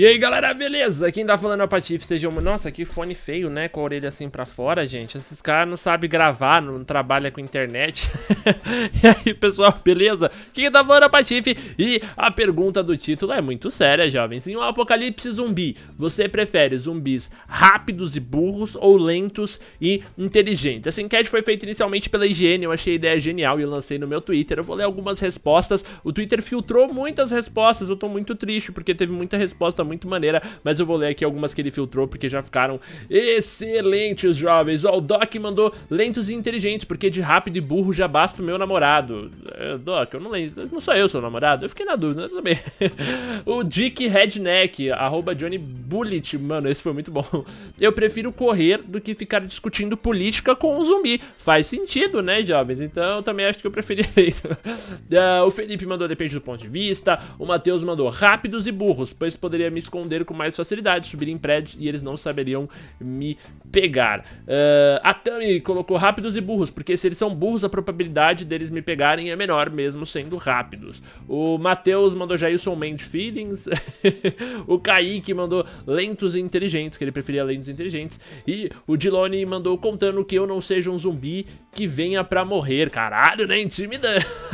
E aí galera, beleza? Quem tá falando é o Patife, sejam... Nossa, que fone feio, né? Com a orelha assim pra fora, gente. Esses caras não sabem gravar, não trabalham com internet. e aí, pessoal, beleza? Quem tá falando é o Patife. E a pergunta do título é muito séria, jovens. Em um apocalipse zumbi, você prefere zumbis rápidos e burros ou lentos e inteligentes? Essa enquete foi feita inicialmente pela IGN, eu achei a ideia genial e lancei no meu Twitter. Eu vou ler algumas respostas. O Twitter filtrou muitas respostas, eu tô muito triste porque teve muita resposta Tá muito maneira, mas eu vou ler aqui algumas que ele filtrou porque já ficaram excelentes, jovens. Ó, o Doc mandou lentos e inteligentes, porque de rápido e burro já basta o meu namorado. É, Doc, eu não lembro, não sou eu seu namorado? Eu fiquei na dúvida também. o Dick Redneck, arroba Johnny Bullet, mano, esse foi muito bom. Eu prefiro correr do que ficar discutindo política com um zumbi. Faz sentido, né, jovens? Então eu também acho que eu preferiria. uh, ah, o Felipe mandou depende do ponto de vista. O Matheus mandou rápidos e burros, pois poderia me esconder com mais facilidade, subir em prédios e eles não saberiam me pegar. Uh, a Tami colocou rápidos e burros, porque se eles são burros, a probabilidade deles me pegarem é menor, mesmo sendo rápidos. O Matheus mandou Jailson Mente Feelings. o Kaique mandou lentos e inteligentes, que ele preferia lentos e inteligentes. E o Dilone mandou contando que eu não seja um zumbi que venha pra morrer. Caralho, né? Intimida.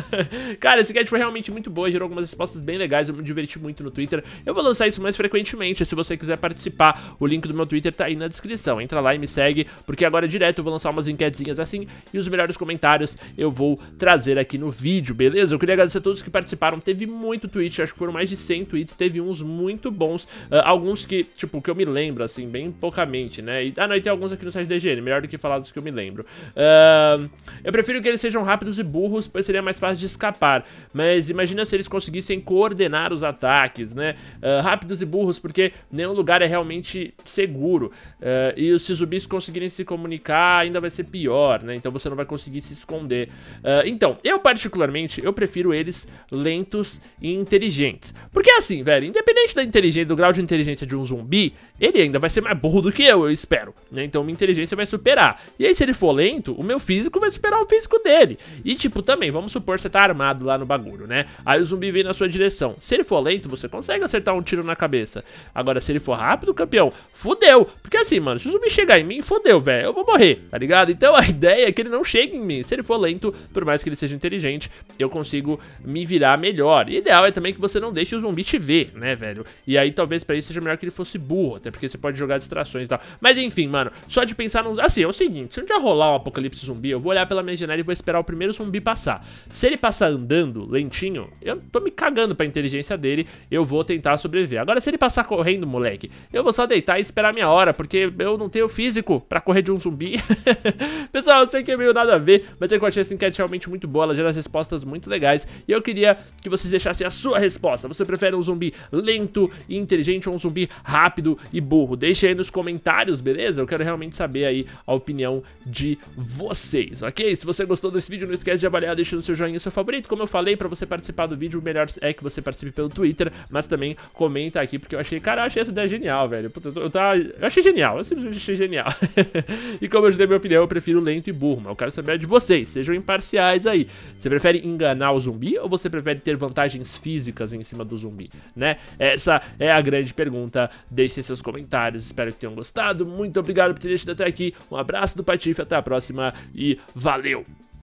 Cara, esse catch foi realmente muito boa, gerou algumas respostas bem legais, eu me diverti muito no Twitter. Eu vou lançar isso mais mais frequentemente. Se você quiser participar, o link do meu Twitter tá aí na descrição. Entra lá e me segue, porque agora direto eu vou lançar umas enquetezinhas assim e os melhores comentários eu vou trazer aqui no vídeo, beleza? Eu queria agradecer a todos que participaram. Teve muito tweet, acho que foram mais de 100 tweets, teve uns muito bons, uh, alguns que, tipo, que eu me lembro, assim, bem poucamente, né? E, ah, não, e tem alguns aqui no site DGN, melhor do que falar dos que eu me lembro. Uh, eu prefiro que eles sejam rápidos e burros, pois seria mais fácil de escapar. Mas imagina se eles conseguissem coordenar os ataques, né? Uh, rápidos e burros, porque nenhum lugar é realmente seguro. Uh, e se os zumbis conseguirem se comunicar, ainda vai ser pior, né? Então você não vai conseguir se esconder. Uh, então, eu particularmente, eu prefiro eles lentos e inteligentes. Porque é assim, velho, independente da inteligência, do grau de inteligência de um zumbi, ele ainda vai ser mais burro do que eu, eu espero. Né? Então minha inteligência vai superar. E aí, se ele for lento, o meu físico vai superar o físico dele. E tipo, também, vamos supor você tá armado lá no bagulho, né? Aí o zumbi vem na sua direção. Se ele for lento, você consegue acertar um tiro na cabeça cabeça. Agora, se ele for rápido, campeão, fodeu. Porque assim, mano, se o zumbi chegar em mim, fodeu, velho. Eu vou morrer, tá ligado? Então a ideia é que ele não chegue em mim. Se ele for lento, por mais que ele seja inteligente, eu consigo me virar melhor. E ideal é também que você não deixe o zumbi te ver, né, velho? E aí talvez pra isso seja melhor que ele fosse burro, até porque você pode jogar distrações e tal. Mas enfim, mano, só de pensar num. Assim, é o seguinte: se um dia rolar um apocalipse zumbi, eu vou olhar pela minha janela e vou esperar o primeiro zumbi passar. Se ele passar andando, lentinho, eu tô me cagando pra inteligência dele, eu vou tentar sobreviver. Agora, se ele passar correndo, moleque, eu vou só deitar e esperar minha hora, porque eu não tenho físico para correr de um zumbi. Pessoal, eu sei que é meio nada a ver, mas eu achei essa enquete realmente muito boa, ela gera respostas muito legais. E eu queria que vocês deixassem a sua resposta. Você prefere um zumbi lento e inteligente ou um zumbi rápido e burro? Deixe aí nos comentários, beleza? Eu quero realmente saber aí a opinião de vocês, ok? Se você gostou desse vídeo, não esquece de avaliar, deixando seu joinha seu favorito. Como eu falei, para você participar do vídeo, o melhor é que você participe pelo Twitter, mas também comenta aqui aqui, porque eu achei, cara, eu achei essa ideia genial, velho. Puta, eu, eu, tá, eu achei genial, eu simplesmente achei genial. e como eu já dei minha opinião, eu prefiro lento e burro, mas eu quero saber de vocês, sejam imparciais aí. Você prefere enganar o zumbi ou você prefere ter vantagens físicas em cima do zumbi, né? Essa é a grande pergunta. Deixem seus comentários, espero que tenham gostado. Muito obrigado por ter assistido até aqui. Um abraço do Patife, até a próxima e valeu!